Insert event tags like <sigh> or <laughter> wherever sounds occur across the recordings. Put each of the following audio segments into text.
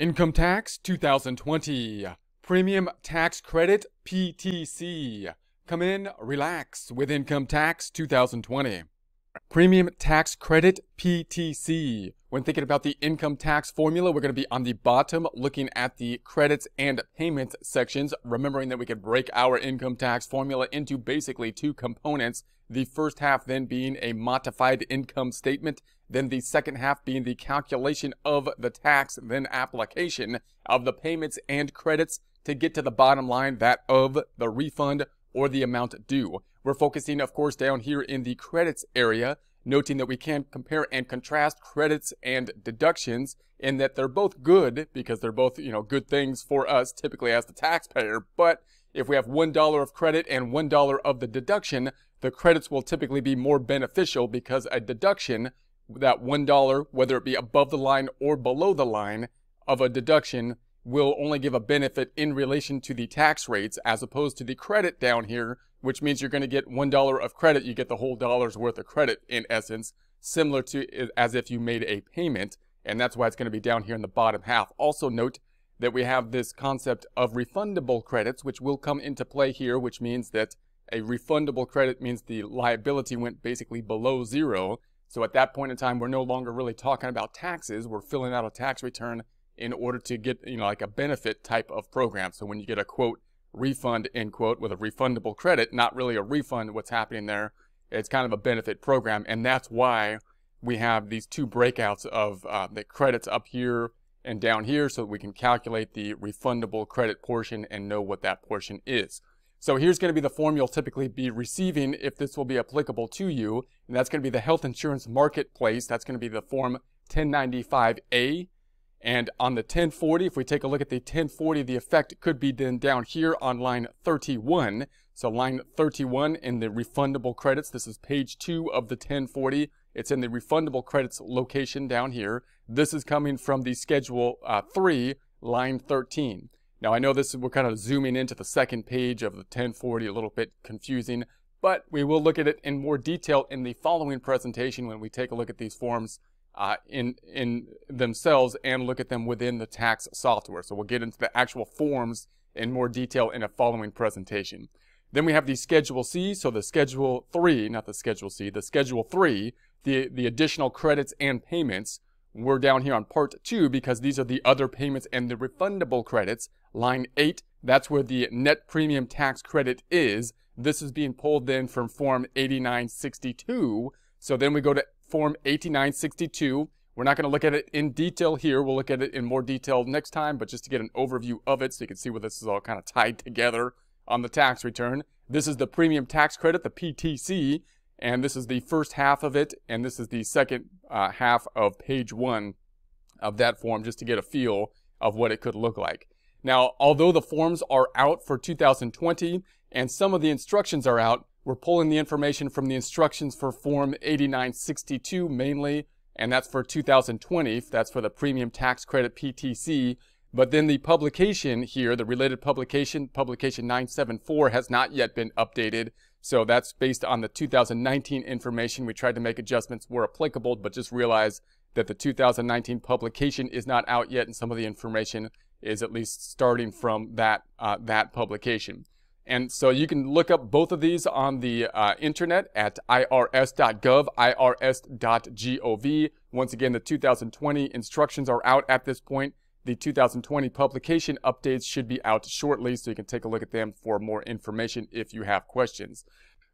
Income Tax 2020 Premium Tax Credit PTC. Come in, relax with Income Tax 2020. Premium Tax Credit PTC. When thinking about the income tax formula, we're going to be on the bottom looking at the credits and payments sections, remembering that we could break our income tax formula into basically two components the first half then being a modified income statement, then the second half being the calculation of the tax, then application of the payments and credits to get to the bottom line, that of the refund or the amount due. We're focusing, of course, down here in the credits area, noting that we can compare and contrast credits and deductions and that they're both good because they're both, you know, good things for us typically as the taxpayer, but if we have $1 of credit and $1 of the deduction, the credits will typically be more beneficial because a deduction, that $1, whether it be above the line or below the line of a deduction, will only give a benefit in relation to the tax rates as opposed to the credit down here, which means you're going to get $1 of credit, you get the whole dollar's worth of credit in essence, similar to as if you made a payment, and that's why it's going to be down here in the bottom half. Also note that we have this concept of refundable credits, which will come into play here, which means that a refundable credit means the liability went basically below zero. So at that point in time, we're no longer really talking about taxes. We're filling out a tax return in order to get, you know, like a benefit type of program. So when you get a quote refund, end quote, with a refundable credit, not really a refund, what's happening there, it's kind of a benefit program. And that's why we have these two breakouts of uh, the credits up here and down here so that we can calculate the refundable credit portion and know what that portion is. So here's going to be the form you'll typically be receiving if this will be applicable to you, and that's going to be the health insurance marketplace. That's going to be the form 1095A. And on the 1040, if we take a look at the 1040, the effect could be then down here on line 31. So line 31 in the refundable credits, this is page two of the 1040. It's in the refundable credits location down here. This is coming from the Schedule uh, 3, line 13. Now, I know this we're kind of zooming into the second page of the 1040, a little bit confusing, but we will look at it in more detail in the following presentation when we take a look at these forms uh, in, in themselves and look at them within the tax software. So we'll get into the actual forms in more detail in a following presentation. Then we have the Schedule C, so the Schedule 3, not the Schedule C, the Schedule 3 the, the additional credits and payments. We're down here on part two because these are the other payments and the refundable credits. Line eight, that's where the net premium tax credit is. This is being pulled then from Form 8962. So then we go to Form 8962. We're not going to look at it in detail here. We'll look at it in more detail next time, but just to get an overview of it so you can see where this is all kind of tied together on the tax return. This is the premium tax credit, the PTC. And this is the first half of it, and this is the second uh, half of page one of that form, just to get a feel of what it could look like. Now, although the forms are out for 2020 and some of the instructions are out, we're pulling the information from the instructions for Form 8962 mainly, and that's for 2020. That's for the Premium Tax Credit PTC. But then the publication here, the related publication, publication 974, has not yet been updated. So that's based on the 2019 information. We tried to make adjustments where applicable, but just realize that the 2019 publication is not out yet, and some of the information is at least starting from that uh, that publication. And so you can look up both of these on the uh, internet at irs.gov, irs.gov. Once again, the 2020 instructions are out at this point. The 2020 publication updates should be out shortly, so you can take a look at them for more information if you have questions.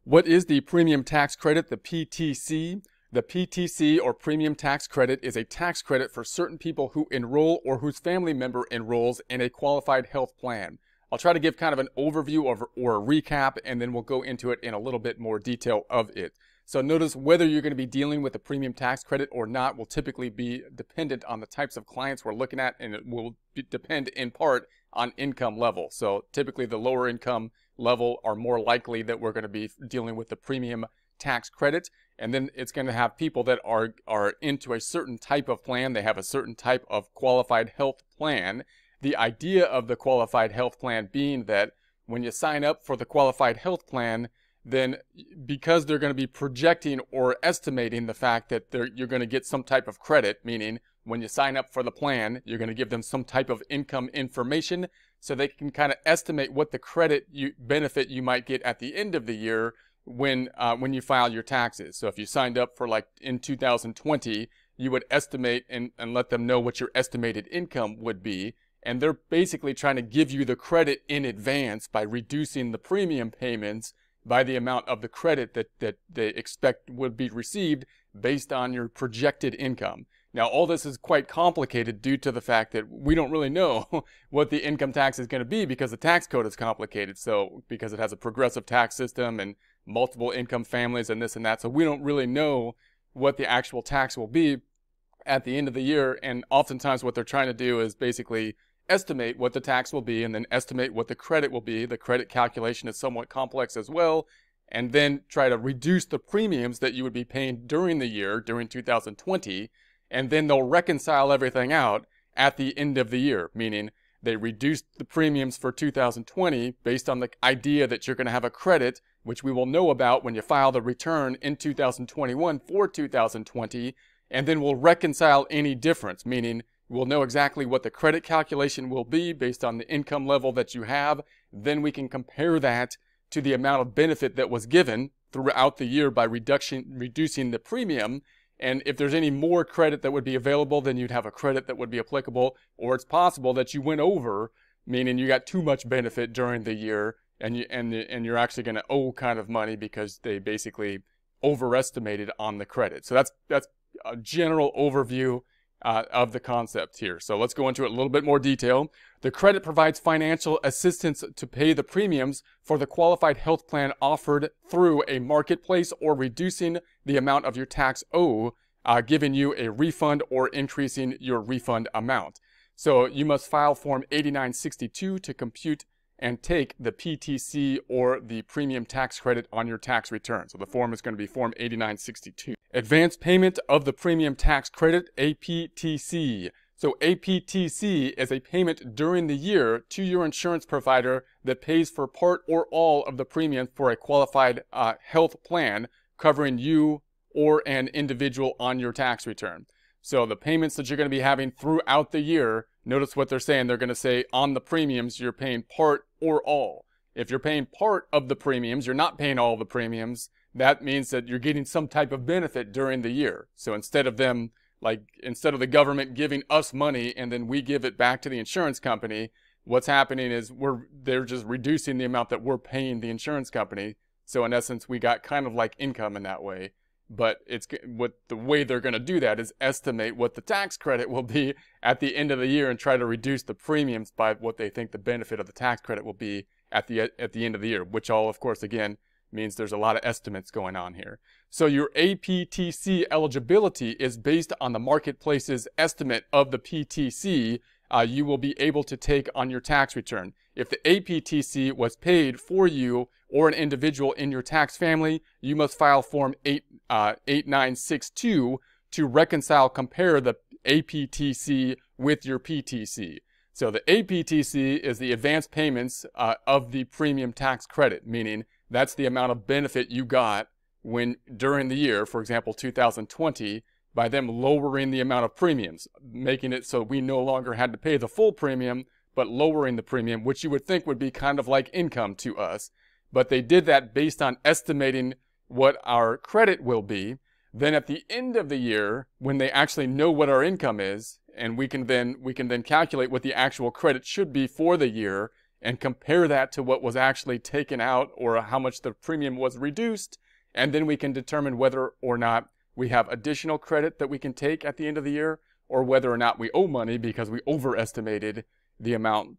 What is the premium tax credit, the PTC? The PTC or premium tax credit is a tax credit for certain people who enroll or whose family member enrolls in a qualified health plan. I'll try to give kind of an overview of, or a recap, and then we'll go into it in a little bit more detail of it. So notice whether you're going to be dealing with a premium tax credit or not will typically be dependent on the types of clients we're looking at, and it will depend in part on income level. So typically the lower income level are more likely that we're going to be dealing with the premium tax credit. And then it's going to have people that are, are into a certain type of plan. They have a certain type of qualified health plan. The idea of the qualified health plan being that when you sign up for the qualified health plan, then because they're going to be projecting or estimating the fact that you're going to get some type of credit, meaning when you sign up for the plan, you're going to give them some type of income information so they can kind of estimate what the credit you, benefit you might get at the end of the year when uh, when you file your taxes. So if you signed up for like in 2020, you would estimate and, and let them know what your estimated income would be. And they're basically trying to give you the credit in advance by reducing the premium payments by the amount of the credit that, that they expect would be received based on your projected income. Now, all this is quite complicated due to the fact that we don't really know <laughs> what the income tax is going to be because the tax code is complicated. So, because it has a progressive tax system and multiple income families and this and that. So, we don't really know what the actual tax will be at the end of the year. And oftentimes, what they're trying to do is basically estimate what the tax will be and then estimate what the credit will be. The credit calculation is somewhat complex as well. And then try to reduce the premiums that you would be paying during the year, during 2020. And then they'll reconcile everything out at the end of the year, meaning they reduced the premiums for 2020 based on the idea that you're going to have a credit, which we will know about when you file the return in 2021 for 2020. And then we'll reconcile any difference, meaning We'll know exactly what the credit calculation will be based on the income level that you have. Then we can compare that to the amount of benefit that was given throughout the year by reduction, reducing the premium. And if there's any more credit that would be available, then you'd have a credit that would be applicable. Or it's possible that you went over, meaning you got too much benefit during the year and you and the, and you're actually going to owe kind of money because they basically overestimated on the credit. So that's that's a general overview uh, of the concept here. So let's go into it a little bit more detail. The credit provides financial assistance to pay the premiums for the qualified health plan offered through a marketplace or reducing the amount of your tax owe, uh, giving you a refund or increasing your refund amount. So you must file Form 8962 to compute and take the PTC or the premium tax credit on your tax return. So the form is going to be Form 8962. Advance payment of the premium tax credit, APTC. So APTC is a payment during the year to your insurance provider that pays for part or all of the premium for a qualified uh, health plan covering you or an individual on your tax return. So the payments that you're going to be having throughout the year, notice what they're saying. They're going to say on the premiums, you're paying part or all. If you're paying part of the premiums, you're not paying all the premiums, that means that you're getting some type of benefit during the year. So instead of them, like, instead of the government giving us money and then we give it back to the insurance company, what's happening is we're, they're just reducing the amount that we're paying the insurance company. So in essence, we got kind of like income in that way but it's what the way they're going to do that is estimate what the tax credit will be at the end of the year and try to reduce the premiums by what they think the benefit of the tax credit will be at the at the end of the year which all of course again means there's a lot of estimates going on here so your APTC eligibility is based on the marketplace's estimate of the PTC uh, you will be able to take on your tax return if the APTC was paid for you or an individual in your tax family, you must file Form 8, uh, 8962 to reconcile, compare the APTC with your PTC. So the APTC is the advance payments uh, of the premium tax credit, meaning that's the amount of benefit you got when during the year, for example, 2020, by them lowering the amount of premiums, making it so we no longer had to pay the full premium, but lowering the premium, which you would think would be kind of like income to us but they did that based on estimating what our credit will be. Then at the end of the year, when they actually know what our income is, and we can then we can then calculate what the actual credit should be for the year and compare that to what was actually taken out or how much the premium was reduced, and then we can determine whether or not we have additional credit that we can take at the end of the year or whether or not we owe money because we overestimated the amount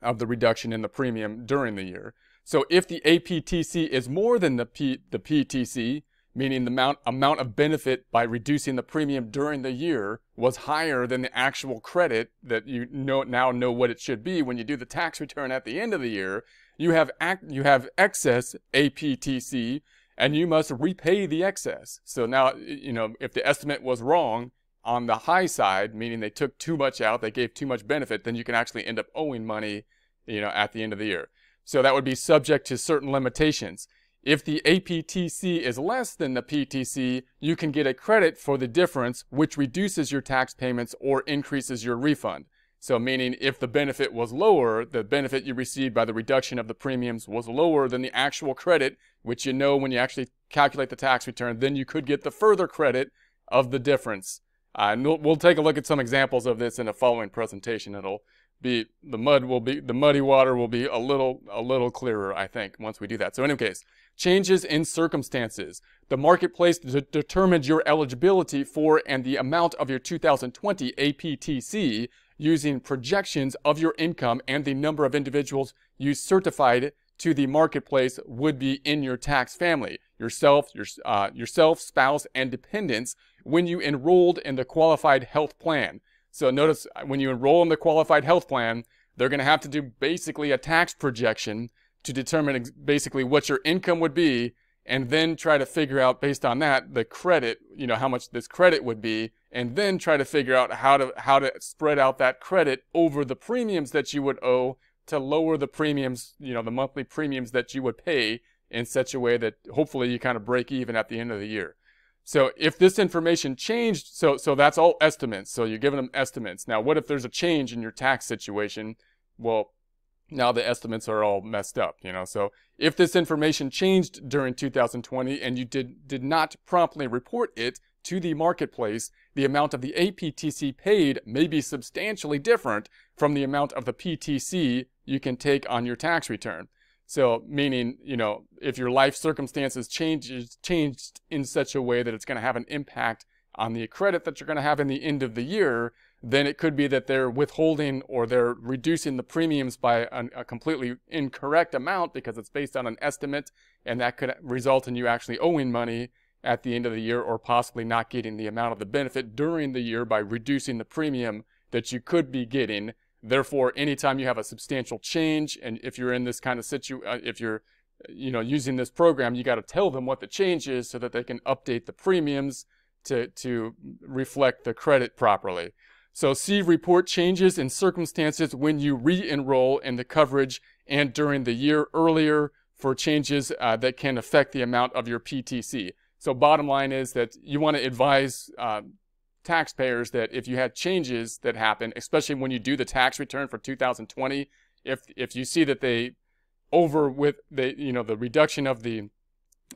of the reduction in the premium during the year. So if the APTC is more than the, P, the PTC, meaning the amount, amount of benefit by reducing the premium during the year was higher than the actual credit that you know, now know what it should be when you do the tax return at the end of the year, you have, act, you have excess APTC and you must repay the excess. So now, you know, if the estimate was wrong on the high side, meaning they took too much out, they gave too much benefit, then you can actually end up owing money, you know, at the end of the year. So that would be subject to certain limitations. If the APTC is less than the PTC, you can get a credit for the difference, which reduces your tax payments or increases your refund. So meaning if the benefit was lower, the benefit you received by the reduction of the premiums was lower than the actual credit, which you know when you actually calculate the tax return, then you could get the further credit of the difference. Uh, and we'll, we'll take a look at some examples of this in the following presentation. It'll be the mud will be the muddy water will be a little a little clearer I think once we do that. So in any case, changes in circumstances. The marketplace de determines your eligibility for and the amount of your 2020 APTC using projections of your income and the number of individuals you certified to the marketplace would be in your tax family, yourself, your uh, yourself, spouse and dependents when you enrolled in the qualified health plan. So notice uh, when you enroll in the qualified health plan, they're going to have to do basically a tax projection to determine ex- basically what your income would be and then try to figure out based on that the credit, you know, how much this credit would be and then try to figure out how to how to spread out that credit over the premiums that you would owe to lower the premiums, you know, the monthly premiums that you would pay in such a way that hopefully you kind of break even at the end of the year. So if this information changed, so, so that's all estimates. So you're giving them estimates. Now, what if there's a change in your tax situation? Well, now the estimates are all messed up, you know. So if this information changed during 2020 and you did, did not promptly report it to the marketplace, the amount of the APTC paid may be substantially different from the amount of the PTC you can take on your tax return. So meaning, you know, if your life circumstances changes changed in such a way that it's going to have an impact on the credit that you're going to have in the end of the year, then it could be that they're withholding or they're reducing the premiums by an, a completely incorrect amount because it's based on an estimate and that could result in you actually owing money at the end of the year or possibly not getting the amount of the benefit during the year by reducing the premium that you could be getting Therefore, anytime you have a substantial change, and if you're in this kind of situ, uh, if you're, you know, using this program, you got to tell them what the change is so that they can update the premiums to, to reflect the credit properly. So see report changes in circumstances when you re-enroll in the coverage and during the year earlier for changes uh, that can affect the amount of your PTC. So bottom line is that you want to advise uh, taxpayers that if you had changes that happen, especially when you do the tax return for 2020, if if you see that they over with the you know the reduction of the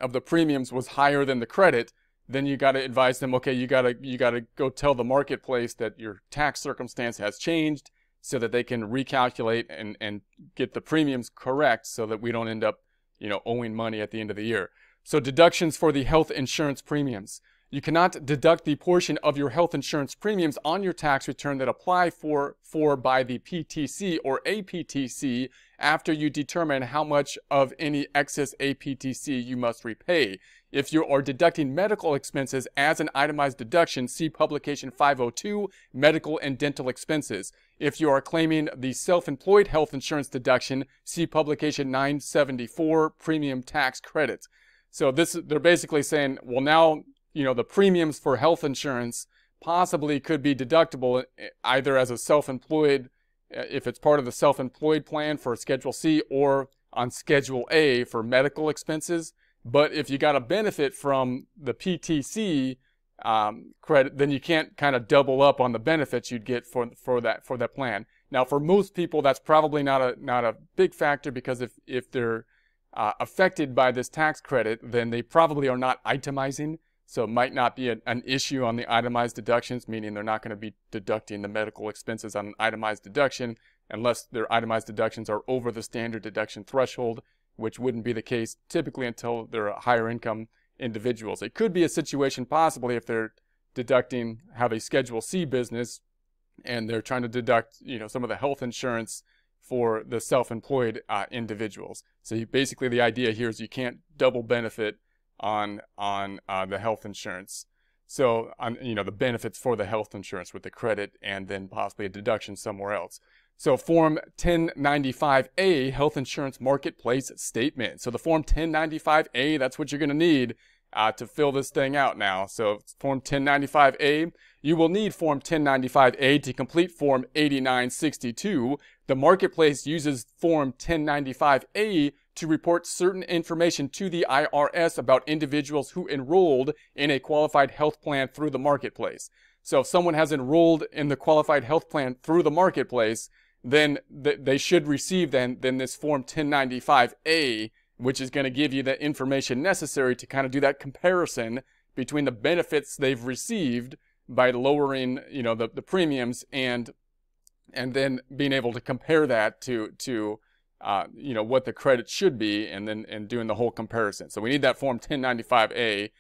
of the premiums was higher than the credit, then you got to advise them, okay, you got to you got to go tell the marketplace that your tax circumstance has changed so that they can recalculate and and get the premiums correct so that we don't end up, you know, owing money at the end of the year. So deductions for the health insurance premiums. You cannot deduct the portion of your health insurance premiums on your tax return that apply for, for by the PTC or APTC after you determine how much of any excess APTC you must repay. If you are deducting medical expenses as an itemized deduction, see publication 502, medical and dental expenses. If you are claiming the self-employed health insurance deduction, see publication 974, premium tax credits. So this, they're basically saying, well, now you know, the premiums for health insurance possibly could be deductible eh, either as a self-employed, eh, if it's part of the self-employed plan for Schedule C or on Schedule A for medical expenses. But if you got a benefit from the PTC um, credit, then you can't kind of double up on the benefits you'd get for for that for that plan. Now, for most people, that's probably not a not a big factor because if if they're uh, affected by this tax credit, then they probably are not itemizing so it might not be an, an issue on the itemized deductions, meaning they're not going to be deducting the medical expenses on an itemized deduction unless their itemized deductions are over the standard deduction threshold, which wouldn't be the case typically until they're higher income individuals. It could be a situation possibly if they're deducting have a Schedule C business and they're trying to deduct, you know, some of the health insurance for the self-employed uh, individuals. So you, basically, the idea here is you can't double benefit on on uh, the health insurance. So on you know the benefits for the health insurance with the credit and then possibly a deduction somewhere else. So Form 1095A Health Insurance Marketplace Statement. So the Form 1095A that's what you're going to need uh, to fill this thing out now. So Form 1095A. You will need Form 1095A to complete Form 8962. The marketplace uses Form 1095A to report certain information to the IRS about individuals who enrolled in a qualified health plan through the marketplace. So if someone has enrolled in the qualified health plan through the marketplace, then th they should receive then, then this form 1095A, which is going to give you the information necessary to kind of do that comparison between the benefits they've received by lowering, you know, the, the premiums and, and then being able to compare that to, to, uh, you know, what the credit should be and then and doing the whole comparison. So we need that form 1095A,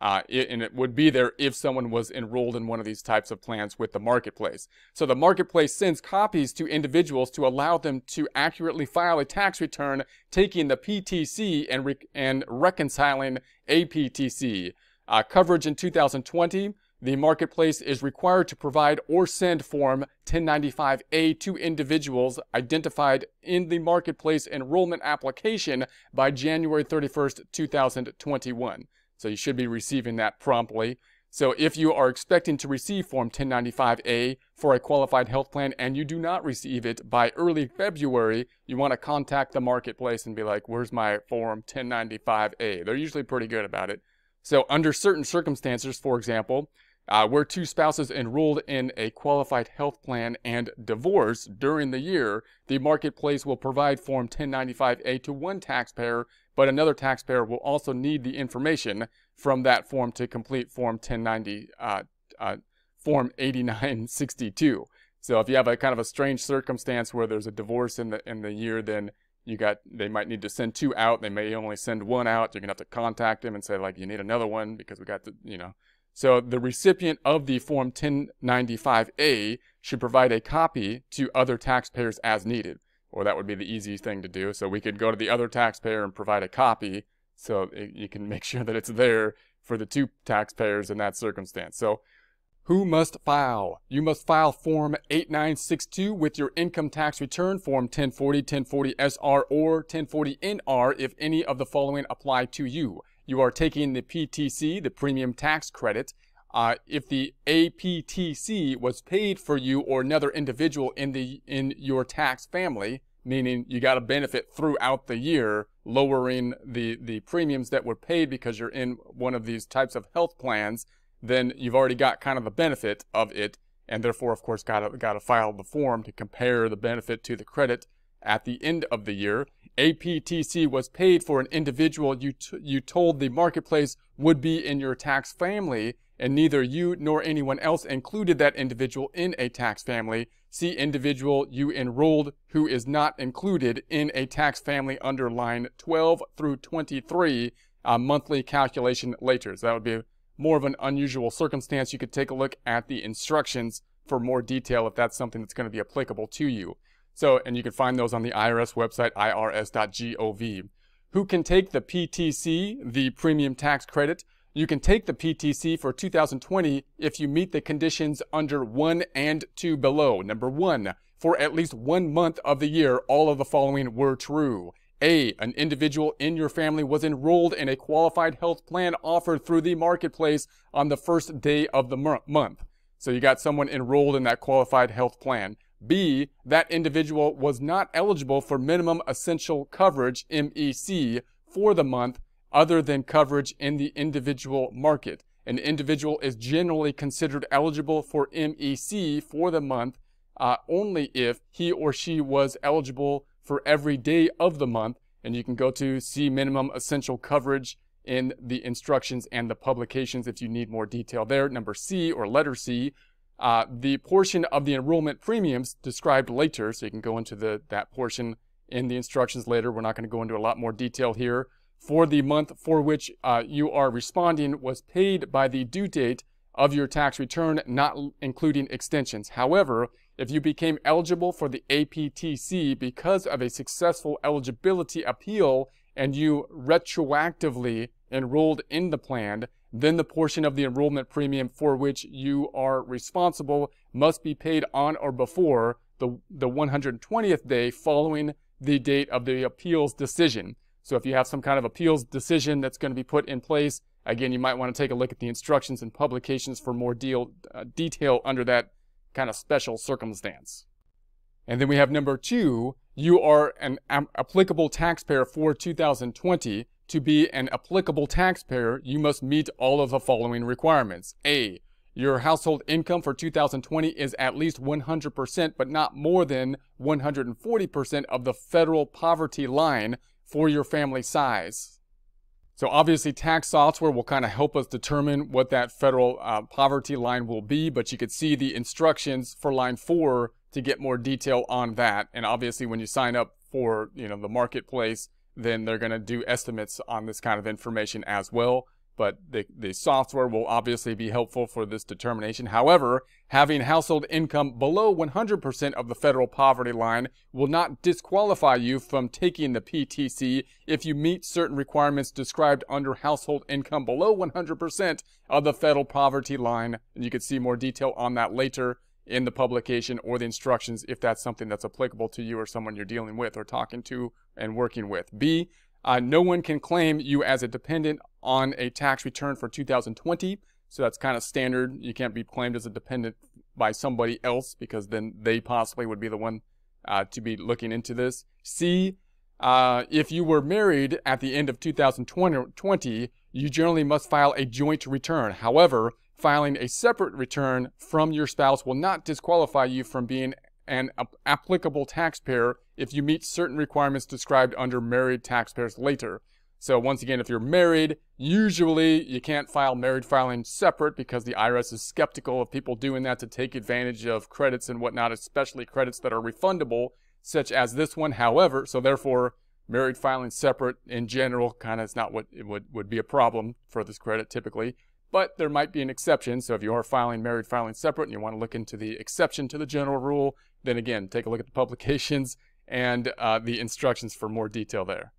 uh, it, and it would be there if someone was enrolled in one of these types of plans with the marketplace. So the marketplace sends copies to individuals to allow them to accurately file a tax return, taking the PTC and, re and reconciling APTC. Uh, coverage in 2020, the marketplace is required to provide or send Form 1095A to individuals identified in the marketplace enrollment application by January 31st, 2021. So you should be receiving that promptly. So if you are expecting to receive Form 1095A for a qualified health plan and you do not receive it by early February, you want to contact the marketplace and be like, where's my Form 1095A? They're usually pretty good about it. So under certain circumstances, for example, uh, where two spouses enrolled in a qualified health plan and divorce during the year, the marketplace will provide Form 1095A to one taxpayer, but another taxpayer will also need the information from that form to complete Form 1090, uh, uh, Form 8962. So if you have a kind of a strange circumstance where there's a divorce in the in the year, then you got they might need to send two out. They may only send one out. You're gonna have to contact them and say like you need another one because we got the you know so the recipient of the Form 1095A should provide a copy to other taxpayers as needed. Or that would be the easy thing to do. So we could go to the other taxpayer and provide a copy so it, you can <laughs> make sure that it's there for the two taxpayers in that circumstance. So who must file? You must file Form 8962 with your income tax return, Form 1040, 1040 SR, or 1040 NR if any of the following apply to you you are taking the PTC, the premium tax credit. Uh, if the APTC was paid for you or another individual in the in your tax family, meaning you got a benefit throughout the year, lowering the the premiums that were paid because you're in one of these types of health plans, then you've already got kind of the benefit of it, and therefore, of course, got to got to file the form to compare the benefit to the credit at the end of the year, APTC was paid for an individual you, you told the marketplace would be in your tax family, and neither you nor anyone else included that individual in a tax family. See individual you enrolled who is not included in a tax family under line 12 through 23, monthly calculation later. So that would be more of an unusual circumstance. You could take a look at the instructions for more detail if that's something that's going to be applicable to you. So, and you can find those on the IRS website, irs.gov. Who can take the PTC, the premium tax credit? You can take the PTC for 2020 if you meet the conditions under one and two below. Number one, for at least one month of the year, all of the following were true. A. An individual in your family was enrolled in a qualified health plan offered through the marketplace on the first day of the month. So you got someone enrolled in that qualified health plan. B, that individual was not eligible for minimum essential coverage, MEC, for the month other than coverage in the individual market. An individual is generally considered eligible for MEC for the month uh, only if he or she was eligible for every day of the month. And you can go to see minimum essential coverage in the instructions and the publications if you need more detail there. Number C or letter C, uh, the portion of the enrollment premiums described later, so you can go into the, that portion in the instructions later. We're not going to go into a lot more detail here. For the month for which uh, you are responding was paid by the due date of your tax return, not including extensions. However, if you became eligible for the APTC because of a successful eligibility appeal and you retroactively enrolled in the plan, then the portion of the enrollment premium for which you are responsible must be paid on or before the, the 120th day following the date of the appeals decision. So if you have some kind of appeals decision that's going to be put in place, again, you might want to take a look at the instructions and publications for more deal, uh, detail under that kind of special circumstance. And then we have number two, you are an um, applicable taxpayer for 2020 to be an applicable taxpayer, you must meet all of the following requirements. A. Your household income for 2020 is at least 100%, but not more than 140% of the federal poverty line for your family size. So obviously tax software will kind of help us determine what that federal uh, poverty line will be, but you could see the instructions for line four to get more detail on that. And obviously when you sign up for, you know, the marketplace, then they're going to do estimates on this kind of information as well. But the, the software will obviously be helpful for this determination. However, having household income below 100% of the federal poverty line will not disqualify you from taking the PTC if you meet certain requirements described under household income below 100% of the federal poverty line. And you can see more detail on that later in the publication or the instructions if that's something that's applicable to you or someone you're dealing with or talking to and working with. B, uh, no one can claim you as a dependent on a tax return for 2020. So that's kind of standard. You can't be claimed as a dependent by somebody else because then they possibly would be the one uh, to be looking into this. C, uh, if you were married at the end of 2020, you generally must file a joint return. However, filing a separate return from your spouse will not disqualify you from being an applicable taxpayer if you meet certain requirements described under married taxpayers later. So once again, if you're married, usually you can't file married filing separate because the IRS is skeptical of people doing that to take advantage of credits and whatnot, especially credits that are refundable, such as this one. However, so therefore, married filing separate in general kind of is not what would, would be a problem for this credit typically, but there might be an exception. So if you are filing married filing separate and you want to look into the exception to the general rule, then again, take a look at the <laughs> publications and uh, the instructions for more detail there.